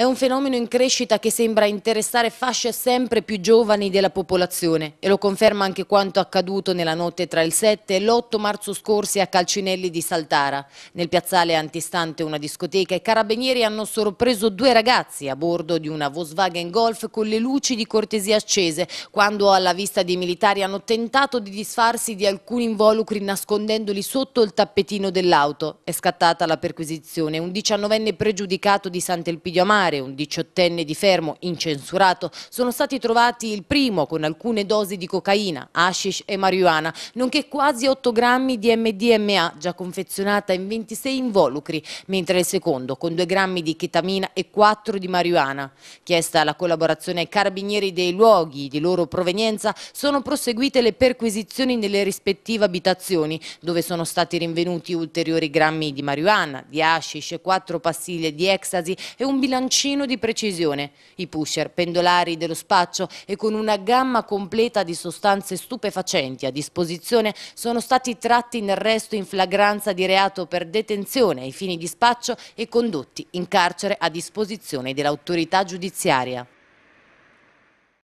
È un fenomeno in crescita che sembra interessare fasce sempre più giovani della popolazione e lo conferma anche quanto accaduto nella notte tra il 7 e l'8 marzo scorsi a Calcinelli di Saltara. Nel piazzale antistante una discoteca i carabinieri hanno sorpreso due ragazzi a bordo di una Volkswagen Golf con le luci di cortesia accese quando alla vista dei militari hanno tentato di disfarsi di alcuni involucri nascondendoli sotto il tappetino dell'auto. È scattata la perquisizione. Un 19enne pregiudicato di Sant'Elpidio Amare carcere un diciottenne di Fermo incensurato sono stati trovati il primo con alcune dosi di cocaina, hashish e marijuana, nonché quasi 8 grammi di MDMA già confezionata in 26 involucri, mentre il secondo con 2 grammi di chetamina e 4 di marijuana. Chiesta la collaborazione ai carabinieri dei luoghi di loro provenienza, sono proseguite le perquisizioni nelle rispettive abitazioni, dove sono stati rinvenuti ulteriori grammi di marijuana, di hashish, 4 pastiglie di ecstasy e un bilancino fascino di precisione. I pusher, pendolari dello spaccio e con una gamma completa di sostanze stupefacenti a disposizione sono stati tratti in arresto in flagranza di reato per detenzione ai fini di spaccio e condotti in carcere a disposizione dell'autorità giudiziaria.